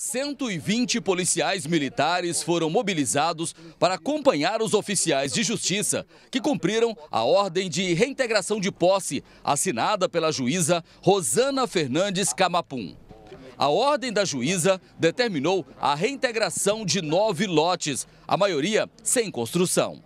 120 policiais militares foram mobilizados para acompanhar os oficiais de justiça que cumpriram a ordem de reintegração de posse assinada pela juíza Rosana Fernandes Camapum. A ordem da juíza determinou a reintegração de nove lotes, a maioria sem construção.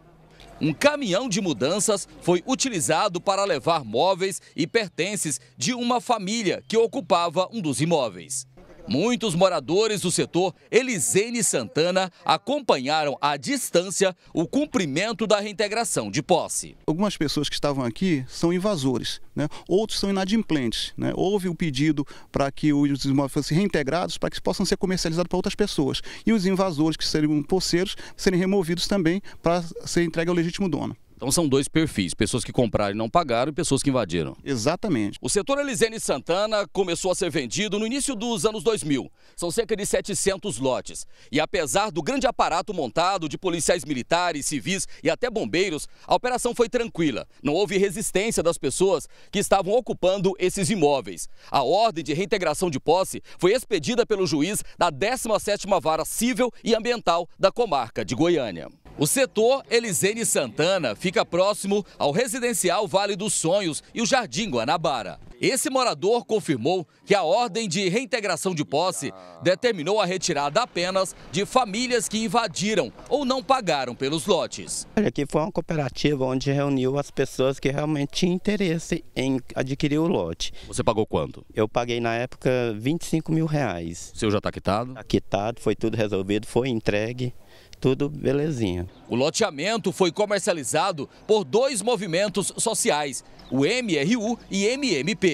Um caminhão de mudanças foi utilizado para levar móveis e pertences de uma família que ocupava um dos imóveis. Muitos moradores do setor Elisene Santana acompanharam à distância o cumprimento da reintegração de posse. Algumas pessoas que estavam aqui são invasores, né? outros são inadimplentes. Né? Houve o um pedido para que os imóveis fossem reintegrados para que possam ser comercializados para outras pessoas. E os invasores, que seriam poceiros, serem removidos também para ser entregue ao legítimo dono. Então são dois perfis, pessoas que compraram e não pagaram e pessoas que invadiram. Exatamente. O setor Elisene Santana começou a ser vendido no início dos anos 2000. São cerca de 700 lotes. E apesar do grande aparato montado de policiais militares, civis e até bombeiros, a operação foi tranquila. Não houve resistência das pessoas que estavam ocupando esses imóveis. A ordem de reintegração de posse foi expedida pelo juiz da 17ª Vara Civil e Ambiental da comarca de Goiânia. O setor Elisene Santana fica próximo ao residencial Vale dos Sonhos e o Jardim Guanabara. Esse morador confirmou que a ordem de reintegração de posse determinou a retirada apenas de famílias que invadiram ou não pagaram pelos lotes. Aqui foi uma cooperativa onde reuniu as pessoas que realmente tinham interesse em adquirir o lote. Você pagou quanto? Eu paguei na época 25 mil reais. O seu já está quitado? Está quitado, foi tudo resolvido, foi entregue tudo belezinha. O loteamento foi comercializado por dois movimentos sociais, o MRU e MMP.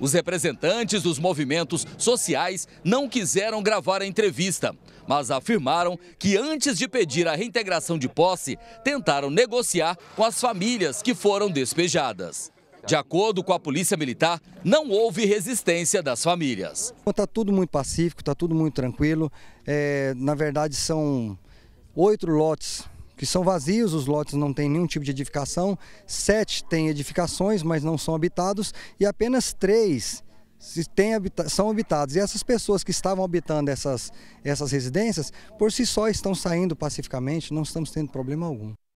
Os representantes dos movimentos sociais não quiseram gravar a entrevista, mas afirmaram que antes de pedir a reintegração de posse, tentaram negociar com as famílias que foram despejadas. De acordo com a Polícia Militar, não houve resistência das famílias. Está tudo muito pacífico, está tudo muito tranquilo. É, na verdade, são oito lotes que são vazios, os lotes não têm nenhum tipo de edificação, sete têm edificações, mas não são habitados, e apenas três Habita são habitados. E essas pessoas que estavam habitando essas, essas residências, por si só estão saindo pacificamente, não estamos tendo problema algum.